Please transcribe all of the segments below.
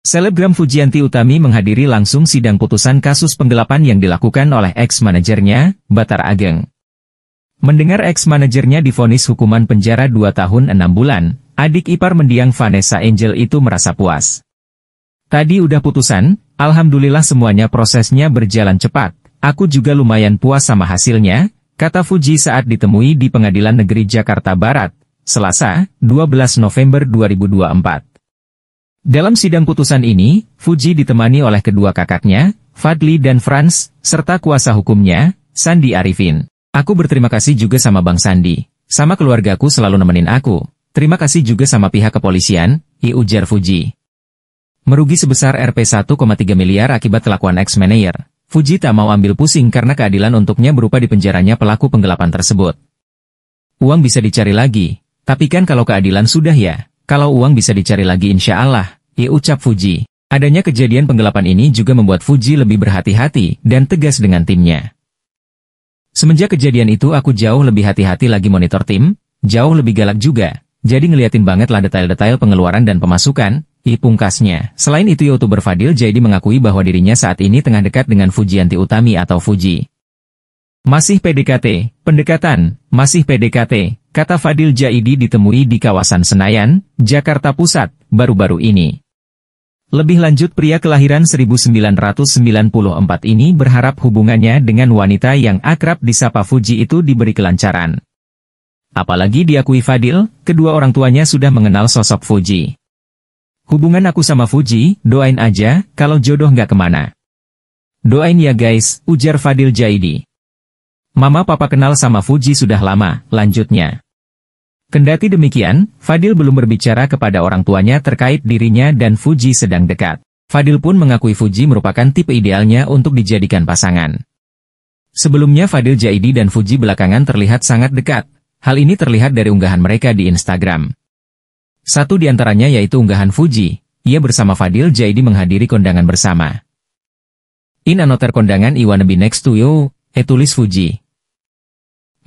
Selebgram Fujianti Utami menghadiri langsung sidang putusan kasus penggelapan yang dilakukan oleh ex-manajernya, Batar Ageng. Mendengar ex-manajernya difonis hukuman penjara 2 tahun 6 bulan, adik ipar mendiang Vanessa Angel itu merasa puas. Tadi udah putusan, alhamdulillah semuanya prosesnya berjalan cepat, aku juga lumayan puas sama hasilnya, kata Fuji saat ditemui di Pengadilan Negeri Jakarta Barat, Selasa, 12 November 2024. Dalam sidang putusan ini, Fuji ditemani oleh kedua kakaknya, Fadli dan Franz, serta kuasa hukumnya, Sandi Arifin. Aku berterima kasih juga sama Bang Sandi. Sama keluargaku selalu nemenin aku. Terima kasih juga sama pihak kepolisian, I ujar Fuji. Merugi sebesar Rp 1,3 miliar akibat kelakuan ex-manager. Fuji tak mau ambil pusing karena keadilan untuknya berupa dipenjaranya pelaku penggelapan tersebut. Uang bisa dicari lagi, tapi kan kalau keadilan sudah ya, kalau uang bisa dicari lagi insya Allah, ia ya ucap Fuji. Adanya kejadian penggelapan ini juga membuat Fuji lebih berhati-hati dan tegas dengan timnya. Semenjak kejadian itu aku jauh lebih hati-hati lagi monitor tim, jauh lebih galak juga, jadi ngeliatin banget lah detail-detail pengeluaran dan pemasukan, i ya pungkasnya. Selain itu YouTuber Fadil Jaidi mengakui bahwa dirinya saat ini tengah dekat dengan Fuji Anti Utami atau Fuji. Masih PDKT, pendekatan, masih PDKT, kata Fadil Jaidi ditemui di kawasan Senayan, Jakarta Pusat, baru-baru ini. Lebih lanjut pria kelahiran 1994 ini berharap hubungannya dengan wanita yang akrab disapa Fuji itu diberi kelancaran. Apalagi diakui Fadil, kedua orang tuanya sudah mengenal sosok Fuji. Hubungan aku sama Fuji, doain aja, kalau jodoh nggak kemana. Doain ya guys, ujar Fadil Jaidi. Mama papa kenal sama Fuji sudah lama, lanjutnya. Kendati demikian, Fadil belum berbicara kepada orang tuanya terkait dirinya dan Fuji sedang dekat. Fadil pun mengakui Fuji merupakan tipe idealnya untuk dijadikan pasangan. Sebelumnya Fadil Jaidi dan Fuji belakangan terlihat sangat dekat. Hal ini terlihat dari unggahan mereka di Instagram. Satu di antaranya yaitu unggahan Fuji. Ia bersama Fadil Jaidi menghadiri kondangan bersama. In another kondangan I wanna be next to you, etulis Fuji.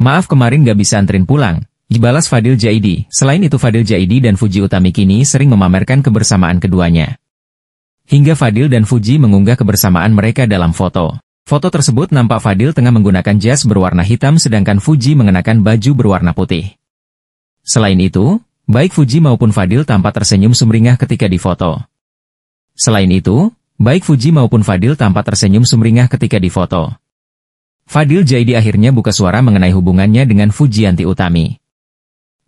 Maaf kemarin gak bisa anterin pulang. Dibalas Fadil Jaidi. Selain itu Fadil Jaidi dan Fuji Utami kini sering memamerkan kebersamaan keduanya. Hingga Fadil dan Fuji mengunggah kebersamaan mereka dalam foto. Foto tersebut nampak Fadil tengah menggunakan jas berwarna hitam sedangkan Fuji mengenakan baju berwarna putih. Selain itu, baik Fuji maupun Fadil tampak tersenyum sumringah ketika difoto. Selain itu, baik Fuji maupun Fadil tampak tersenyum sumringah ketika difoto. Fadil Jaidi akhirnya buka suara mengenai hubungannya dengan Fujianti Utami.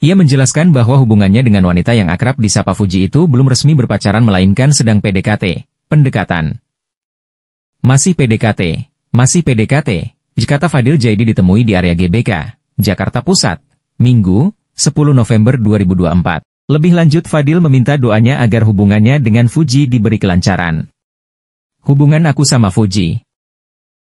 Ia menjelaskan bahwa hubungannya dengan wanita yang akrab disapa Fuji itu belum resmi berpacaran melainkan sedang PDKT, pendekatan. Masih PDKT, masih PDKT, kata Fadil Jaidi ditemui di area GBK, Jakarta Pusat, Minggu, 10 November 2024. Lebih lanjut Fadil meminta doanya agar hubungannya dengan Fuji diberi kelancaran. Hubungan aku sama Fuji,